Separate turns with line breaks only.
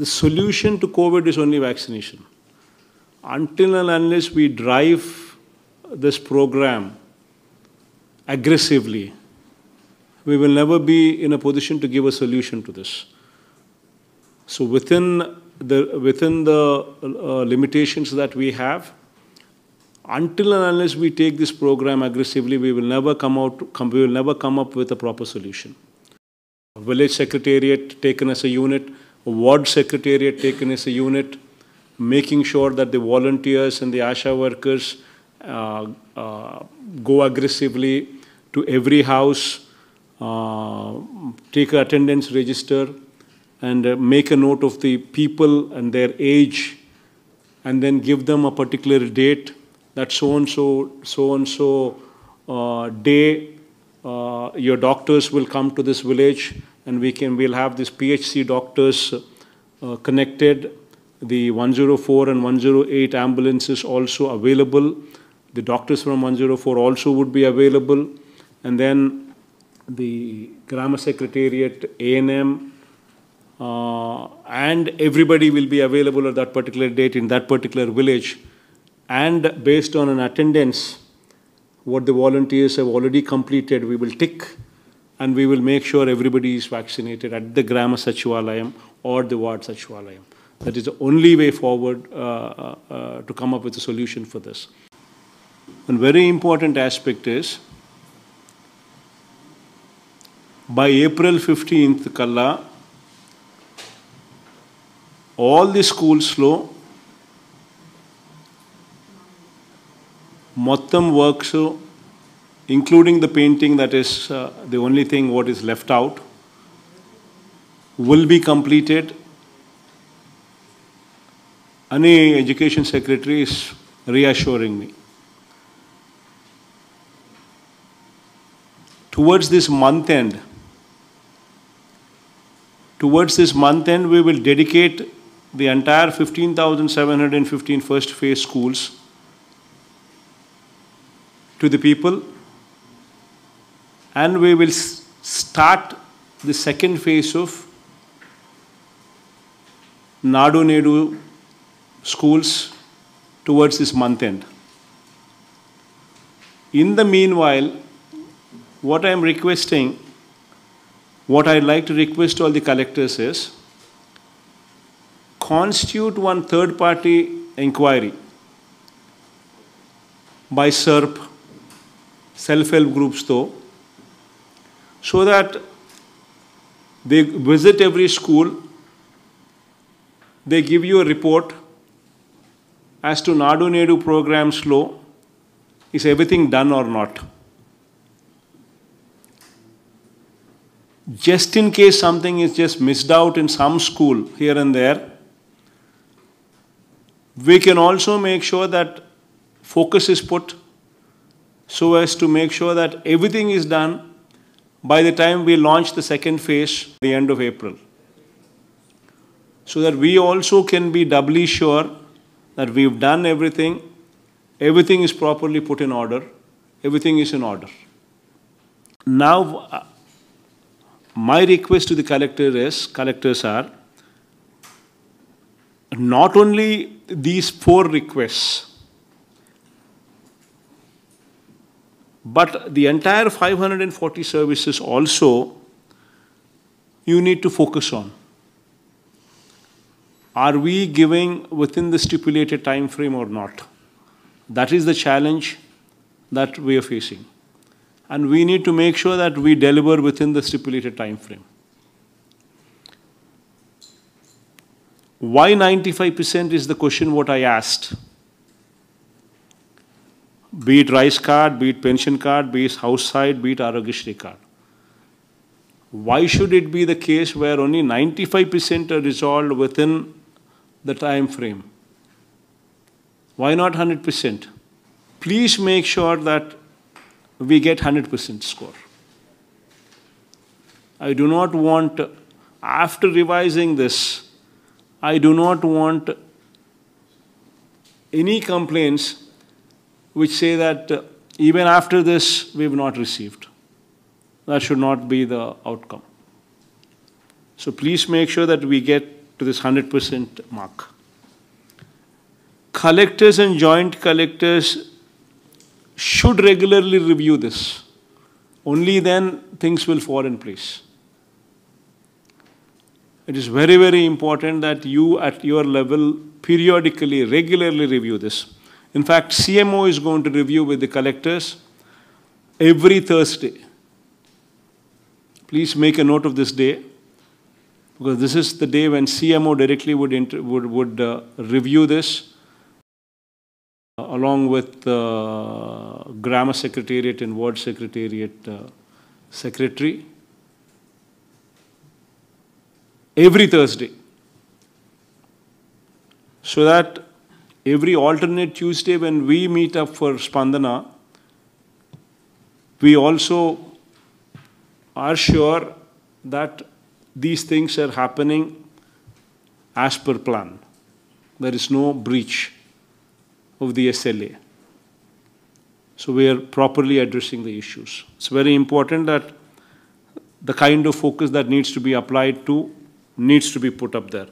the solution to COVID is only vaccination. Until and unless we drive this program aggressively, we will never be in a position to give a solution to this. So within the, within the uh, limitations that we have, until and unless we take this program aggressively, we will never come out. Come, we will never come up with a proper solution. Village secretariat taken as a unit ward secretariat taken as a unit, making sure that the volunteers and the ASHA workers uh, uh, go aggressively to every house, uh, take attendance register, and uh, make a note of the people and their age, and then give them a particular date that so and so, so and so uh, day, uh, your doctors will come to this village and we can, we'll have these PHC doctors uh, connected, the 104 and 108 ambulances also available, the doctors from 104 also would be available, and then the Grammar Secretariat, A&M, uh, and everybody will be available at that particular date in that particular village. And based on an attendance, what the volunteers have already completed, we will tick and we will make sure everybody is vaccinated at the Grama Sachivalayam or the Ward Sachivalayam. That is the only way forward uh, uh, uh to come up with a solution for this. A very important aspect is by April 15th, Kalla, all the schools slow works works including the painting that is uh, the only thing what is left out, will be completed. Any education secretary is reassuring me. Towards this month end, towards this month end, we will dedicate the entire 15,715 first phase schools to the people and we will start the second phase of Nadu Nedu schools towards this month end. In the meanwhile, what I am requesting, what I'd like to request all the collectors is constitute one third party inquiry by SERP, self help groups though, so that they visit every school, they give you a report as to Nadu Nedu program slow, is everything done or not? Just in case something is just missed out in some school here and there, we can also make sure that focus is put so as to make sure that everything is done by the time we launch the second phase, the end of April. So that we also can be doubly sure that we've done everything, everything is properly put in order, everything is in order. Now, my request to the collector is, collectors are, not only these four requests, But the entire 540 services also you need to focus on. Are we giving within the stipulated time frame or not? That is the challenge that we are facing. And we need to make sure that we deliver within the stipulated time frame. Why 95% is the question what I asked be it rice card, be it pension card, be it house side, be it Arogishri card. Why should it be the case where only 95% are resolved within the time frame? Why not 100%? Please make sure that we get 100% score. I do not want, after revising this, I do not want any complaints which say that uh, even after this, we have not received. That should not be the outcome. So please make sure that we get to this 100% mark. Collectors and joint collectors should regularly review this. Only then things will fall in place. It is very, very important that you at your level periodically, regularly review this. In fact, CMO is going to review with the collectors every Thursday. Please make a note of this day because this is the day when CMO directly would, would, would uh, review this along with uh, grammar secretariat and word secretariat uh, secretary every Thursday so that every alternate Tuesday when we meet up for Spandana, we also are sure that these things are happening as per plan. There is no breach of the SLA. So we are properly addressing the issues. It's very important that the kind of focus that needs to be applied to needs to be put up there.